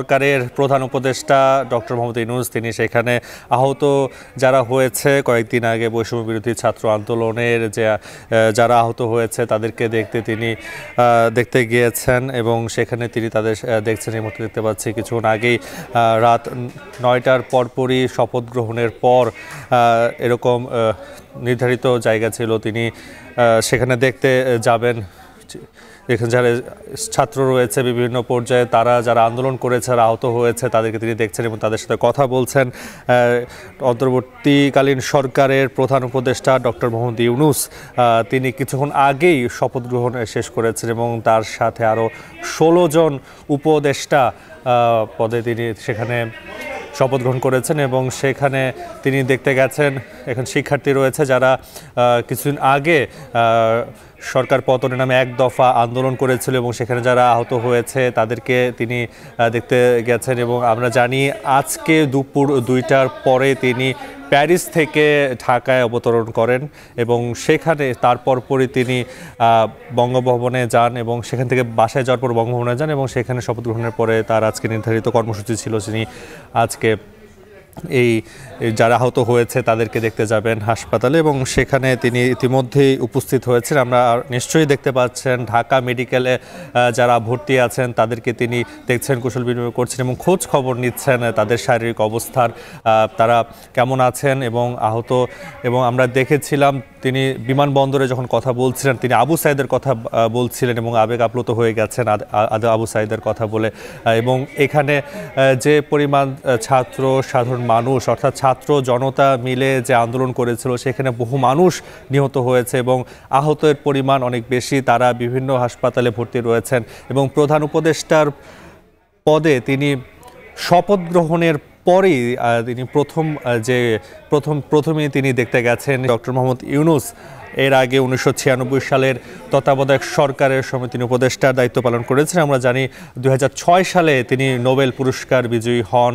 সরকারের প্রধান উপদেষ্টা ডক্টর মোহাম্মদ ইনুস তিনি সেখানে আহত যারা হয়েছে কয়েকদিন আগে বৈষম্য বিরোধী ছাত্র আন্দোলনের যে যারা আহত হয়েছে তাদেরকে দেখতে তিনি দেখতে গিয়েছেন এবং সেখানে তিনি তাদের দেখছেন এই মুহূর্তে দেখতে পাচ্ছি কিছুক্ষণ আগেই রাত নয়টার পরপরই শপথ গ্রহণের পর এরকম নির্ধারিত জায়গা ছিল তিনি সেখানে দেখতে যাবেন এখানে যারা ছাত্র রয়েছে বিভিন্ন পর্যায়ে তারা যারা আন্দোলন করেছে আহত হয়েছে তাদেরকে তিনি দেখছেন এবং তাদের সাথে কথা বলছেন অন্তর্বর্তীকালীন সরকারের প্রধান উপদেষ্টা ডক্টর মোহাম্মদ ইউনুস তিনি কিছুক্ষণ আগেই শপথ গ্রহণ শেষ করেছেন এবং তার সাথে আরও ষোলো জন উপদেষ্টা পদে তিনি সেখানে শপথ গ্রহণ করেছেন এবং সেখানে তিনি দেখতে গেছেন এখন শিক্ষার্থী রয়েছে যারা কিছুদিন আগে সরকার পতনের নামে এক দফা আন্দোলন করেছিল এবং সেখানে যারা আহত হয়েছে তাদেরকে তিনি দেখতে গেছেন এবং আমরা জানি আজকে দুপুর দুইটার পরে তিনি প্যারিস থেকে ঢাকায় অবতরণ করেন এবং সেখানে তারপর পরপরই তিনি বঙ্গভবনে যান এবং সেখান থেকে বাসায় যাওয়ার পর বঙ্গভবনে যান এবং সেখানে শপথ গ্রহণের পরে তার আজকে নির্ধারিত কর্মসূচি ছিল তিনি আজকে এই যারা আহত হয়েছে তাদেরকে দেখতে যাবেন হাসপাতালে এবং সেখানে তিনি ইতিমধ্যেই উপস্থিত হয়েছেন আমরা নিশ্চয়ই দেখতে পাচ্ছেন ঢাকা মেডিকেলে যারা ভর্তি আছেন তাদেরকে তিনি দেখছেন কুশল বিনিময় করছেন এবং খোঁজ খবর নিচ্ছেন তাদের শারীরিক অবস্থার তারা কেমন আছেন এবং আহত এবং আমরা দেখেছিলাম তিনি বিমানবন্দরে যখন কথা বলছিলেন তিনি আবু সাইদের কথা বলছিলেন এবং আবেগ আপ্লুত হয়ে গেছেন আবু সাইদের কথা বলে এবং এখানে যে পরিমাণ ছাত্র সাধারণ মানুষ অর্থাৎ ছাত্র জনতা মিলে যে আন্দোলন করেছিল সেখানে বহু মানুষ নিহত হয়েছে এবং আহতের পরিমাণ অনেক বেশি তারা বিভিন্ন হাসপাতালে ভর্তি রয়েছেন এবং প্রধান উপদেষ্টার পদে তিনি শপথ গ্রহণের পরেই তিনি প্রথম যে প্রথম প্রথমেই তিনি দেখতে গেছেন ডক্টর মোহাম্মদ ইউনুস এর আগে উনিশশো সালের তত্ত্বাবধায়ক সরকারের সময় তিনি উপদেষ্টার দায়িত্ব পালন করেছেন আমরা জানি দু সালে তিনি নোবেল পুরস্কার বিজয়ী হন